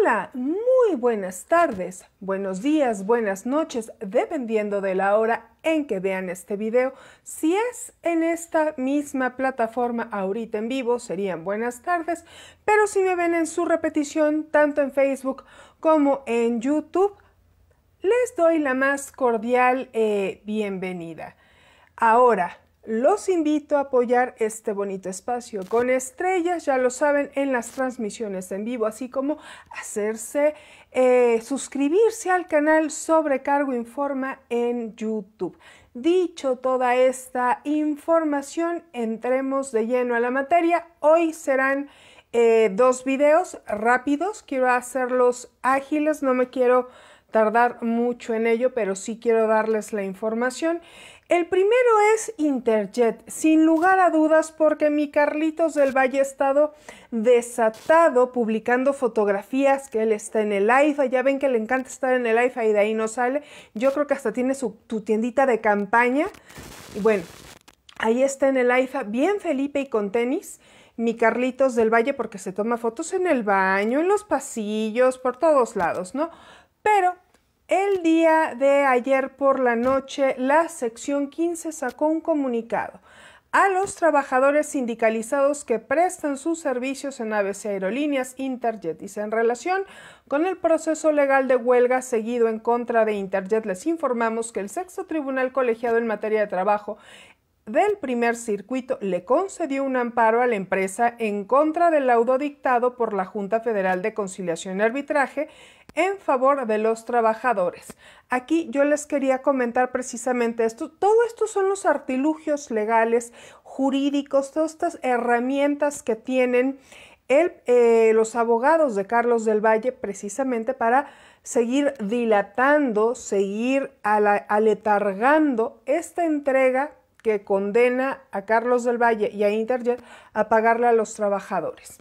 Hola, muy buenas tardes, buenos días, buenas noches, dependiendo de la hora en que vean este video. Si es en esta misma plataforma ahorita en vivo, serían buenas tardes, pero si me ven en su repetición, tanto en Facebook como en YouTube, les doy la más cordial eh, bienvenida. Ahora, los invito a apoyar este bonito espacio con estrellas, ya lo saben, en las transmisiones en vivo, así como hacerse, eh, suscribirse al canal Sobrecargo Informa en YouTube. Dicho toda esta información, entremos de lleno a la materia. Hoy serán eh, dos videos rápidos, quiero hacerlos ágiles, no me quiero tardar mucho en ello, pero sí quiero darles la información. El primero es Interjet, sin lugar a dudas, porque mi Carlitos del Valle ha estado desatado publicando fotografías que él está en el IFA. Ya ven que le encanta estar en el IFA y de ahí no sale. Yo creo que hasta tiene su, tu tiendita de campaña. Y bueno, ahí está en el IFA, bien Felipe y con tenis. Mi Carlitos del Valle, porque se toma fotos en el baño, en los pasillos, por todos lados, ¿no? Pero el día de ayer por la noche, la sección 15 sacó un comunicado a los trabajadores sindicalizados que prestan sus servicios en y Aerolíneas, Interjet y en relación con el proceso legal de huelga seguido en contra de Interjet, les informamos que el sexto tribunal colegiado en materia de trabajo del primer circuito le concedió un amparo a la empresa en contra del laudo dictado por la Junta Federal de Conciliación y Arbitraje en favor de los trabajadores. Aquí yo les quería comentar precisamente esto. Todo esto son los artilugios legales, jurídicos, todas estas herramientas que tienen eh, los abogados de Carlos del Valle precisamente para seguir dilatando, seguir aletargando esta entrega que condena a Carlos del Valle y a Interjet a pagarle a los trabajadores.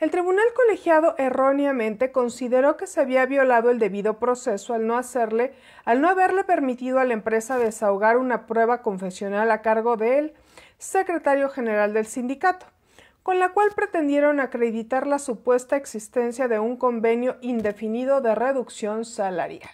El tribunal colegiado erróneamente consideró que se había violado el debido proceso al no hacerle, al no haberle permitido a la empresa desahogar una prueba confesional a cargo del secretario general del sindicato, con la cual pretendieron acreditar la supuesta existencia de un convenio indefinido de reducción salarial.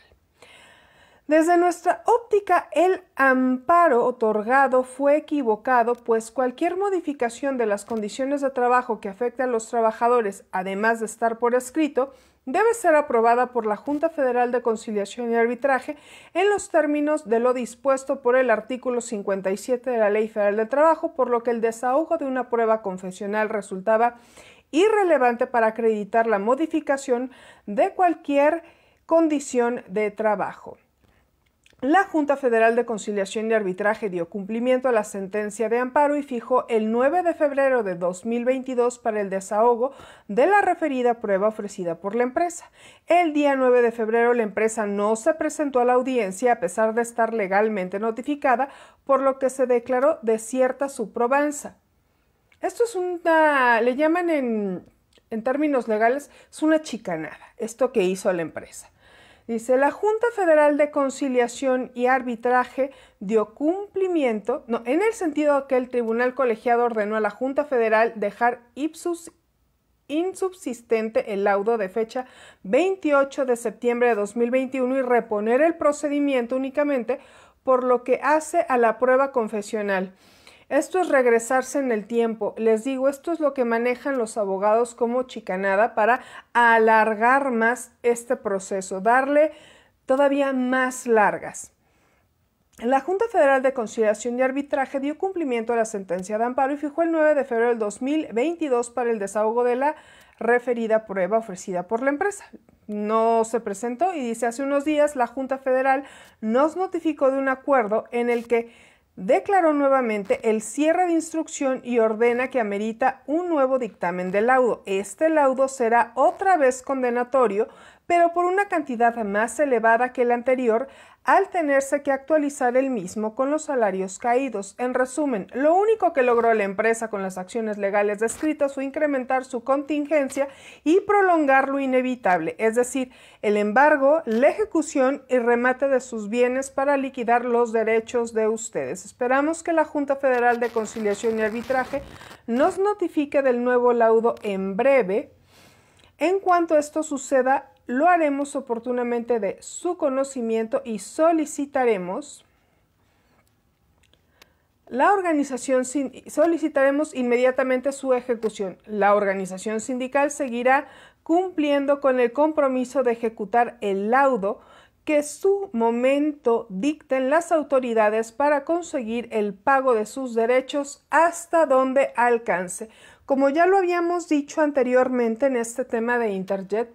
Desde nuestra óptica, el amparo otorgado fue equivocado, pues cualquier modificación de las condiciones de trabajo que afecte a los trabajadores, además de estar por escrito, debe ser aprobada por la Junta Federal de Conciliación y Arbitraje en los términos de lo dispuesto por el artículo 57 de la Ley Federal de Trabajo, por lo que el desahogo de una prueba confesional resultaba irrelevante para acreditar la modificación de cualquier condición de trabajo. La Junta Federal de Conciliación y Arbitraje dio cumplimiento a la sentencia de amparo y fijó el 9 de febrero de 2022 para el desahogo de la referida prueba ofrecida por la empresa. El día 9 de febrero la empresa no se presentó a la audiencia a pesar de estar legalmente notificada, por lo que se declaró desierta su probanza. Esto es una, le llaman en, en términos legales, es una chicanada, esto que hizo la empresa. Dice, la Junta Federal de Conciliación y Arbitraje dio cumplimiento, no, en el sentido que el Tribunal Colegiado ordenó a la Junta Federal dejar ipsus insubsistente el laudo de fecha 28 de septiembre de 2021 y reponer el procedimiento únicamente por lo que hace a la prueba confesional. Esto es regresarse en el tiempo. Les digo, esto es lo que manejan los abogados como chicanada para alargar más este proceso, darle todavía más largas. La Junta Federal de Conciliación y Arbitraje dio cumplimiento a la sentencia de amparo y fijó el 9 de febrero del 2022 para el desahogo de la referida prueba ofrecida por la empresa. No se presentó y dice hace unos días la Junta Federal nos notificó de un acuerdo en el que declaró nuevamente el cierre de instrucción y ordena que amerita un nuevo dictamen de laudo. Este laudo será otra vez condenatorio, pero por una cantidad más elevada que la anterior al tenerse que actualizar el mismo con los salarios caídos. En resumen, lo único que logró la empresa con las acciones legales descritas fue incrementar su contingencia y prolongar lo inevitable, es decir, el embargo, la ejecución y remate de sus bienes para liquidar los derechos de ustedes. Esperamos que la Junta Federal de Conciliación y Arbitraje nos notifique del nuevo laudo en breve. En cuanto esto suceda, lo haremos oportunamente de su conocimiento y solicitaremos la organización solicitaremos inmediatamente su ejecución. La organización sindical seguirá cumpliendo con el compromiso de ejecutar el laudo que su momento dicten las autoridades para conseguir el pago de sus derechos hasta donde alcance. Como ya lo habíamos dicho anteriormente en este tema de Interjet,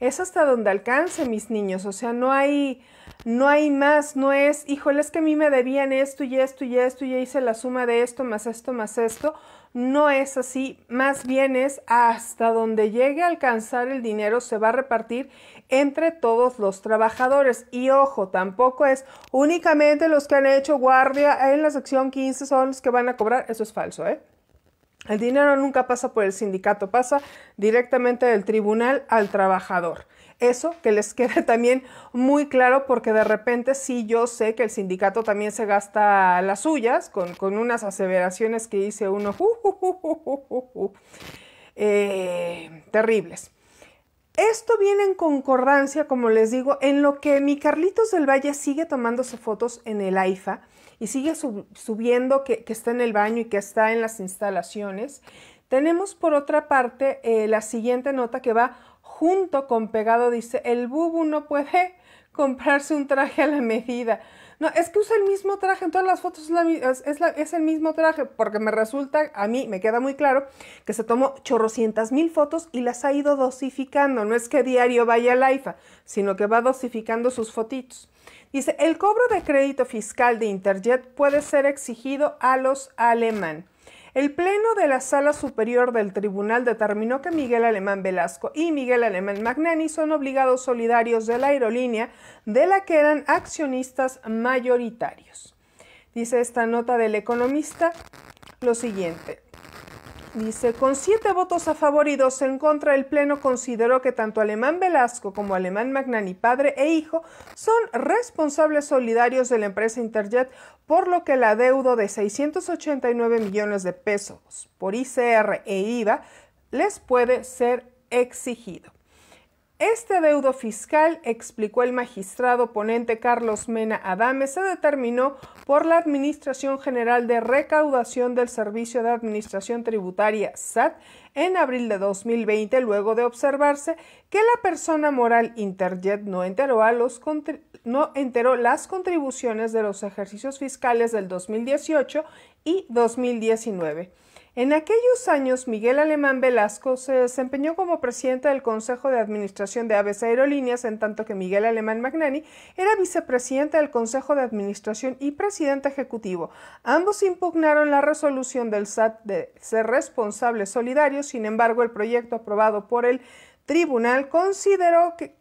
es hasta donde alcance, mis niños. O sea, no hay, no hay más, no es, híjole, es que a mí me debían esto y esto y esto y hice la suma de esto, más esto, más esto. No es así, más bien es hasta donde llegue a alcanzar el dinero se va a repartir entre todos los trabajadores. Y ojo, tampoco es únicamente los que han hecho guardia en la sección 15 son los que van a cobrar, eso es falso, ¿eh? El dinero nunca pasa por el sindicato, pasa directamente del tribunal al trabajador. Eso que les quede también muy claro porque de repente sí yo sé que el sindicato también se gasta las suyas con, unas aseveraciones que hice uno eh, terribles. Esto viene en concordancia, como les digo, en lo que mi Carlitos del Valle sigue tomándose fotos en el AIFA y sigue subiendo que, está en el baño y que está en las instalaciones. Tenemos por otra parte eh, la siguiente nota que va junto con pegado dice, el bubu no puede comprarse un traje a la medida. No, es que usa el mismo traje, en todas las fotos es, el mismo traje, porque me resulta, a mí me queda muy claro, que se tomó chorrocientas mil fotos y las ha ido dosificando. No es que diario vaya al IFA, sino que va dosificando sus fotitos. Dice, el cobro de crédito fiscal de Interjet puede ser exigido a los alemanes. El Pleno de la Sala Superior del Tribunal determinó que Miguel Alemán Velasco y Miguel Alemán Magnani son obligados solidarios de la aerolínea de la que eran accionistas mayoritarios. Dice esta nota del economista lo siguiente. Dice, con siete votos a favor y dos en contra, el Pleno consideró que tanto Alemán Velasco como Alemán Magnani, padre e hijo, son responsables solidarios de la empresa Interjet, por lo que el adeudo de 689 millones de pesos por ICR e IVA les puede ser exigido. Este deudo fiscal, explicó el magistrado ponente Carlos Mena Adame, se determinó por la Administración General de Recaudación del Servicio de Administración Tributaria SAT en abril de 2020, luego de observarse que la persona moral Interjet no enteró, no enteró las contribuciones de los ejercicios fiscales del 2018 y 2019. En aquellos años, Miguel Alemán Velasco se desempeñó como presidente del Consejo de Administración de Aves Aerolíneas, en tanto que Miguel Alemán Magnani era vicepresidente del Consejo de Administración y presidente ejecutivo. Ambos impugnaron la resolución del SAT de ser responsables solidarios, sin embargo, el proyecto aprobado por el tribunal consideró que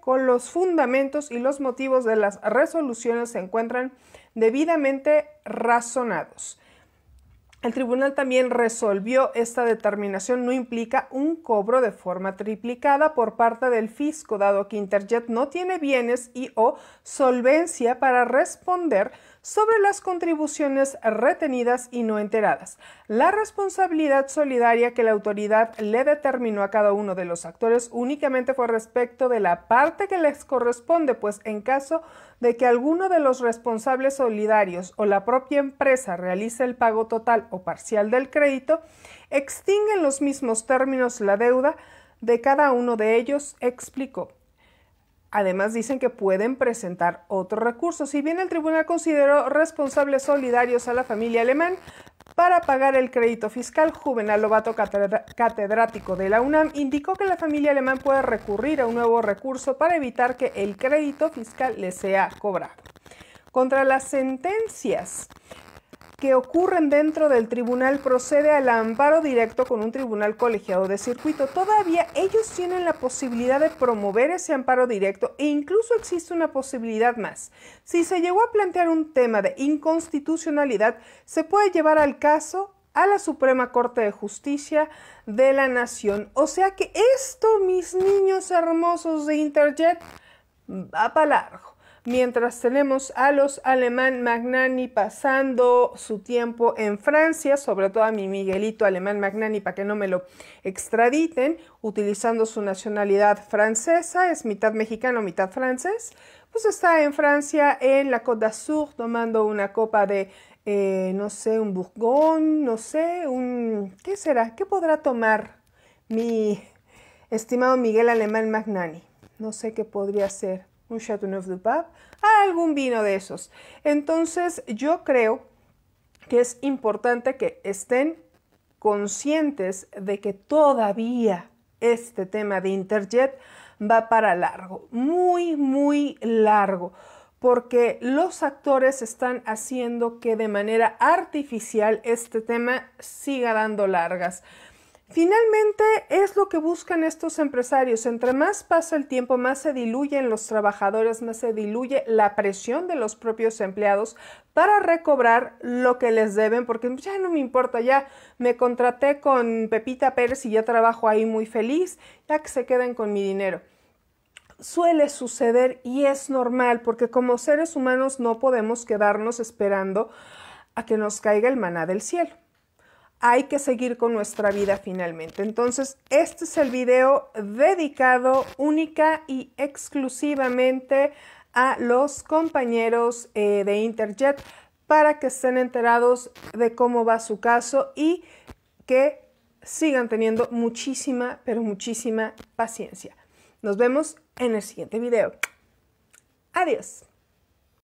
con los fundamentos y los motivos de las resoluciones se encuentran debidamente razonados. El tribunal también resolvió esta determinación no implica un cobro de forma triplicada por parte del fisco, dado que Interjet no tiene bienes y o solvencia para responder sobre las contribuciones retenidas y no enteradas, la responsabilidad solidaria que la autoridad le determinó a cada uno de los actores únicamente fue respecto de la parte que les corresponde, pues en caso de que alguno de los responsables solidarios o la propia empresa realice el pago total o parcial del crédito, extinguen los mismos términos la deuda de cada uno de ellos, explicó. Además dicen que pueden presentar otro recurso. Si bien el tribunal consideró responsables solidarios a la familia alemán para pagar el crédito fiscal, Juvenal Lobato, catedrático de la UNAM, indicó que la familia alemán puede recurrir a un nuevo recurso para evitar que el crédito fiscal le sea cobrado. Contra las sentencias que ocurren dentro del tribunal procede al amparo directo con un tribunal colegiado de circuito. Todavía ellos tienen la posibilidad de promover ese amparo directo e incluso existe una posibilidad más. Si se llegó a plantear un tema de inconstitucionalidad, se puede llevar al caso a la Suprema Corte de Justicia de la Nación. O sea que esto, mis niños hermosos de Interjet, va para largo mientras tenemos a los alemán Magnani pasando su tiempo en Francia, sobre todo a mi Miguelito alemán Magnani para que no me lo extraditen, utilizando su nacionalidad francesa, es mitad mexicano, mitad francés, pues está en Francia, en la Côte d'Azur, tomando una copa de, eh, no sé, un burgón, no sé, un... ¿Qué será? ¿Qué podrá tomar mi estimado Miguel Alemán Magnani? No sé qué podría ser un Chateauneuf du Pape, algún vino de esos. Entonces, yo creo que es importante que estén conscientes de que todavía este tema de Interjet va para largo, muy, muy largo, porque los actores están haciendo que de manera artificial este tema siga dando largas. Finalmente es lo que buscan estos empresarios. Entre más pasa el tiempo, más se diluyen los trabajadores, más se diluye la presión de los propios empleados para recobrar lo que les deben, porque ya no me importa, ya me contraté con Pepita Pérez y ya trabajo ahí muy feliz, ya que se queden con mi dinero suele suceder y es normal, porque como seres humanos no podemos quedarnos esperando a que nos caiga el maná del cielo hay que seguir con nuestra vida finalmente. Entonces, este es el video dedicado única y exclusivamente a los compañeros eh, de Interjet para que estén enterados de cómo va su caso y que sigan teniendo muchísima, pero muchísima paciencia. Nos vemos en el siguiente video. Adiós.